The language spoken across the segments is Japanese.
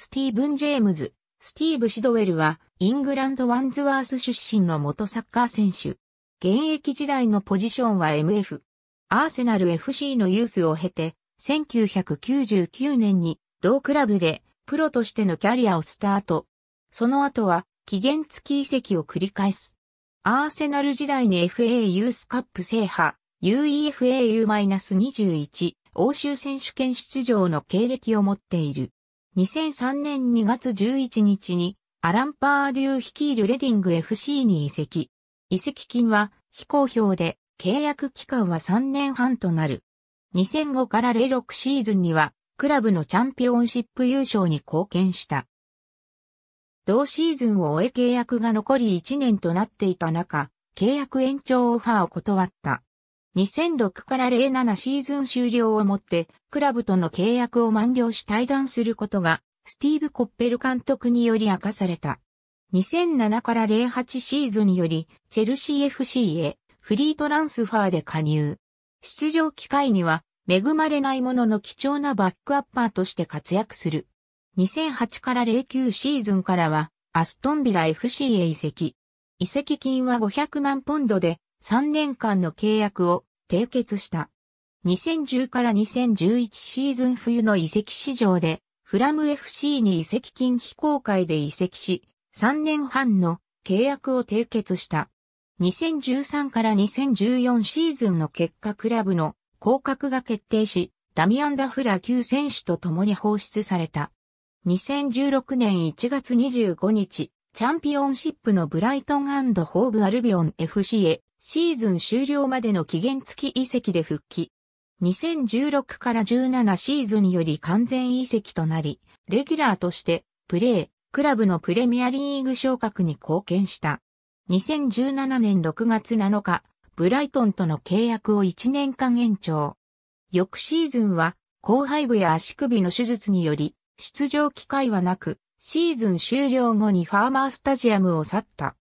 スティーブン・ジェームズ、スティーブ・シドウェルは、イングランド・ワンズワース出身の元サッカー選手。現役時代のポジションは MF。アーセナル FC のユースを経て、1999年に同クラブでプロとしてのキャリアをスタート。その後は期限付き移籍を繰り返す。アーセナル時代に FA ユースカップ制覇、UEFAU-21 欧州選手権出場の経歴を持っている。2003年2月11日にアラン・パーデュー率いるレディング FC に移籍。移籍金は非公表で契約期間は3年半となる。2005から06シーズンにはクラブのチャンピオンシップ優勝に貢献した。同シーズンを終え契約が残り1年となっていた中、契約延長オファーを断った。2006から07シーズン終了をもって、クラブとの契約を満了し退団することが、スティーブ・コッペル監督により明かされた。2007から08シーズンより、チェルシー FC へ、フリートランスファーで加入。出場機会には、恵まれないものの貴重なバックアッパーとして活躍する。2008から09シーズンからは、アストンビラ FC へ移籍。移籍金は500万ポンドで、3年間の契約を締結した。2010から2011シーズン冬の移籍市場で、フラム FC に移籍金非公開で移籍し、3年半の契約を締結した。2013から2014シーズンの結果クラブの降格が決定し、ダミアン・ダフラ級選手と共に放出された。2016年1月25日、チャンピオンシップのブライトンホーブ・アルビオン FC へシーズン終了までの期限付き移籍で復帰。2016から17シーズンより完全移籍となり、レギュラーとしてプレー、クラブのプレミアリーグ昇格に貢献した。2017年6月7日、ブライトンとの契約を1年間延長。翌シーズンは、後背部や足首の手術により、出場機会はなく、シーズン終了後にファーマースタジアムを去った。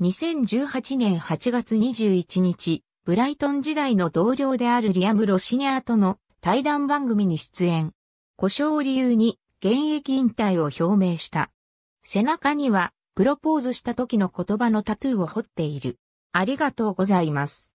2018年8月21日、ブライトン時代の同僚であるリアム・ロシニアとの対談番組に出演。故障を理由に現役引退を表明した。背中にはプロポーズした時の言葉のタトゥーを彫っている。ありがとうございます。